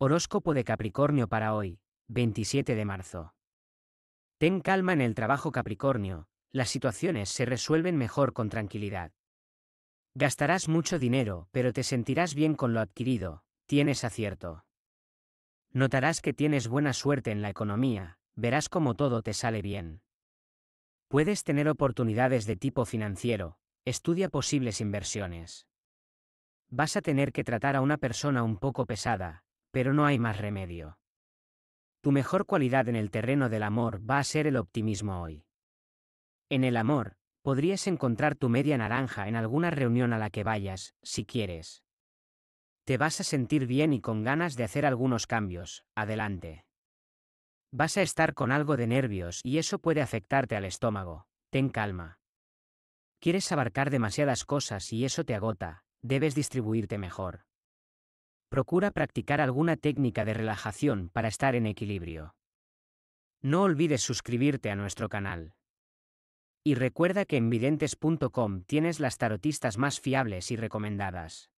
Horóscopo de Capricornio para hoy, 27 de marzo. Ten calma en el trabajo Capricornio, las situaciones se resuelven mejor con tranquilidad. Gastarás mucho dinero, pero te sentirás bien con lo adquirido, tienes acierto. Notarás que tienes buena suerte en la economía, verás cómo todo te sale bien. Puedes tener oportunidades de tipo financiero, estudia posibles inversiones. Vas a tener que tratar a una persona un poco pesada, pero no hay más remedio. Tu mejor cualidad en el terreno del amor va a ser el optimismo hoy. En el amor, podrías encontrar tu media naranja en alguna reunión a la que vayas, si quieres. Te vas a sentir bien y con ganas de hacer algunos cambios, adelante. Vas a estar con algo de nervios y eso puede afectarte al estómago, ten calma. Quieres abarcar demasiadas cosas y eso te agota, debes distribuirte mejor procura practicar alguna técnica de relajación para estar en equilibrio. No olvides suscribirte a nuestro canal. Y recuerda que en videntes.com tienes las tarotistas más fiables y recomendadas.